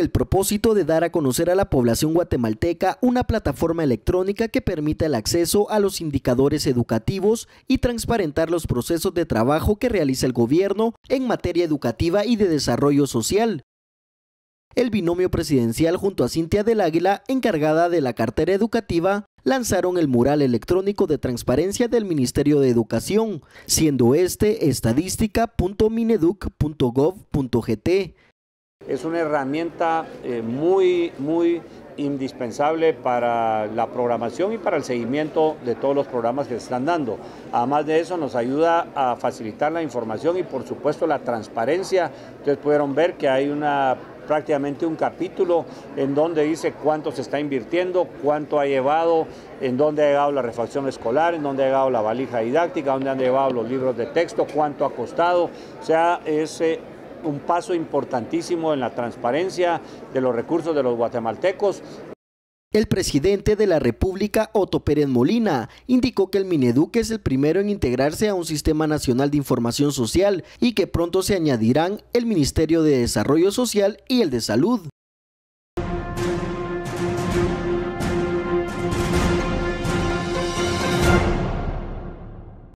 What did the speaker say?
el propósito de dar a conocer a la población guatemalteca una plataforma electrónica que permita el acceso a los indicadores educativos y transparentar los procesos de trabajo que realiza el gobierno en materia educativa y de desarrollo social. El binomio presidencial junto a Cintia del Águila, encargada de la cartera educativa, lanzaron el mural electrónico de transparencia del Ministerio de Educación, siendo este estadística.mineduc.gov.gt es una herramienta eh, muy, muy indispensable para la programación y para el seguimiento de todos los programas que se están dando. Además de eso, nos ayuda a facilitar la información y, por supuesto, la transparencia. Ustedes pudieron ver que hay una prácticamente un capítulo en donde dice cuánto se está invirtiendo, cuánto ha llevado, en dónde ha llegado la refacción escolar, en dónde ha llegado la valija didáctica, dónde han llevado los libros de texto, cuánto ha costado. O sea, es un paso importantísimo en la transparencia de los recursos de los guatemaltecos. El presidente de la República, Otto Pérez Molina, indicó que el Mineduc es el primero en integrarse a un sistema nacional de información social y que pronto se añadirán el Ministerio de Desarrollo Social y el de Salud.